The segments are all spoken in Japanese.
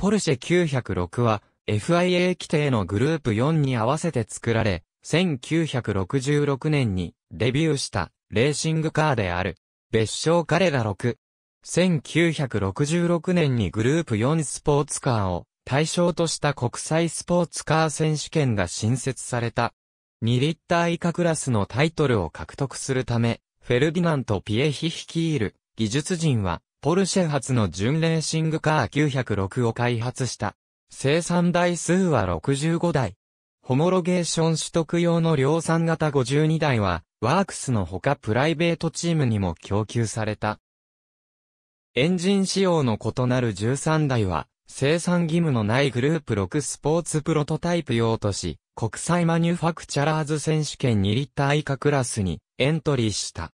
ポルシェ906は FIA 規定のグループ4に合わせて作られ、1966年にデビューしたレーシングカーである。別称彼ら6。1966年にグループ4スポーツカーを対象とした国際スポーツカー選手権が新設された。2リッター以下クラスのタイトルを獲得するため、フェルディナント・ピエヒ率いる技術陣はポルシェ発の純レーシングカー906を開発した。生産台数は65台。ホモロゲーション取得用の量産型52台は、ワークスのほかプライベートチームにも供給された。エンジン仕様の異なる13台は、生産義務のないグループ6スポーツプロトタイプ用とし、国際マニュファクチャラーズ選手権2リッター以下クラスにエントリーした。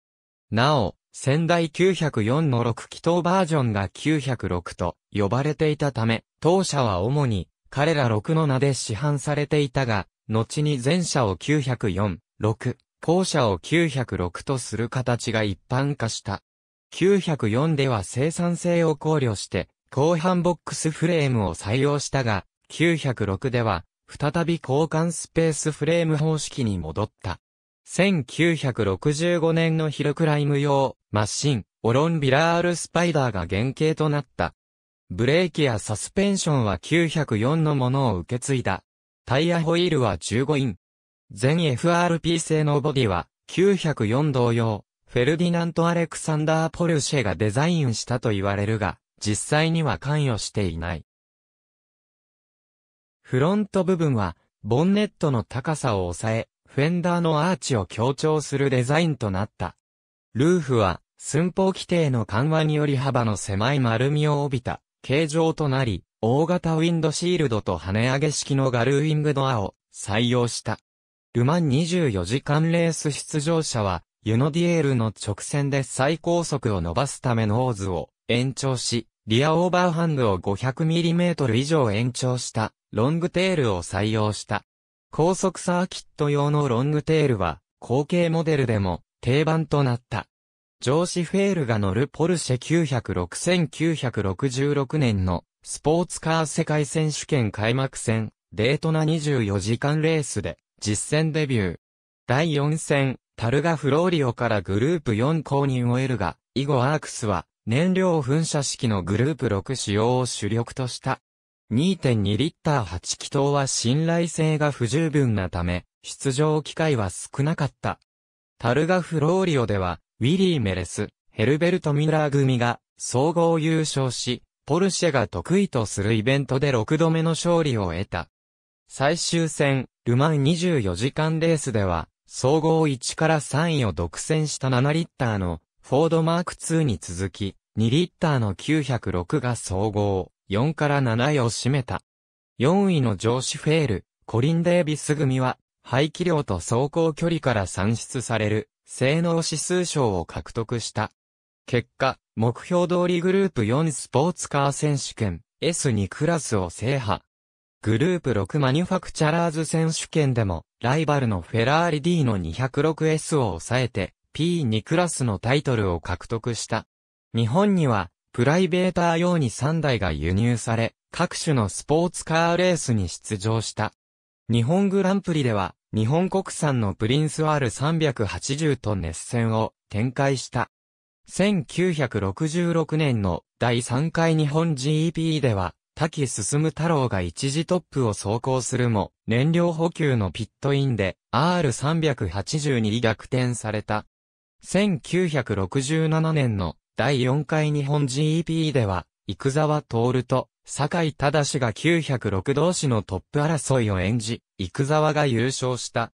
なお、先代904の6気筒バージョンが906と呼ばれていたため、当社は主に彼ら6の名で市販されていたが、後に前者を904、6、後者を906とする形が一般化した。904では生産性を考慮して、後半ボックスフレームを採用したが、906では、再び交換スペースフレーム方式に戻った。1965年のヒルクライム用マシン、オロンビラールスパイダーが原型となった。ブレーキやサスペンションは904のものを受け継いだ。タイヤホイールは15イン。全 FRP 製のボディは904同様、フェルディナント・アレクサンダー・ポルシェがデザインしたと言われるが、実際には関与していない。フロント部分は、ボンネットの高さを抑え、フェンダーのアーチを強調するデザインとなった。ルーフは、寸法規定の緩和により幅の狭い丸みを帯びた形状となり、大型ウィンドシールドと跳ね上げ式のガルーイングドアを採用した。ルマン24時間レース出場者は、ユノディエールの直線で最高速を伸ばすためのオーズを延長し、リアオーバーハンドを 500mm 以上延長したロングテールを採用した。高速サーキット用のロングテールは後継モデルでも定番となった。ジョーシ・フェールが乗るポルシェ906-1966年のスポーツカー世界選手権開幕戦、デートナ24時間レースで実戦デビュー。第4戦、タルガ・フローリオからグループ4公認を得るが、以後アークスは燃料噴射式のグループ6使用を主力とした。2.2リッター8気筒は信頼性が不十分なため、出場機会は少なかった。タルガ・フローリオでは、ウィリー・メレス、ヘルベルト・ミラー組が総合優勝し、ポルシェが得意とするイベントで6度目の勝利を得た。最終戦、ルマン24時間レースでは、総合1から3位を独占した7リッターのフォードマーク2に続き、2リッターの906が総合4から7位を占めた。4位のジョーシュフェール、コリン・デービス組は、排気量と走行距離から算出される性能指数賞を獲得した。結果、目標通りグループ4スポーツカー選手権 S2 クラスを制覇。グループ6マニュファクチャラーズ選手権でも、ライバルのフェラーリ D の 206S を抑えて、P2 クラスのタイトルを獲得した。日本には、プライベーター用に3台が輸入され、各種のスポーツカーレースに出場した。日本グランプリでは、日本国産のプリンス R380 と熱戦を展開した。1966年の第3回日本 GEP では、滝進太郎が一時トップを走行するも、燃料補給のピットインで R380 に逆転された。1967年の第4回日本 GEP では、生沢徹と坂井忠が906同士のトップ争いを演じ、生沢が優勝した。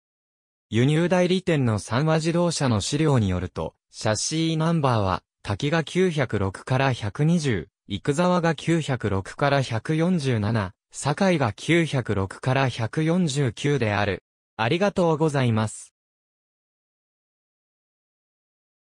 輸入代理店の三和自動車の資料によると、シャシーナンバーは、滝が906から120、生沢が906から147、酒が906から149である。ありがとうございます。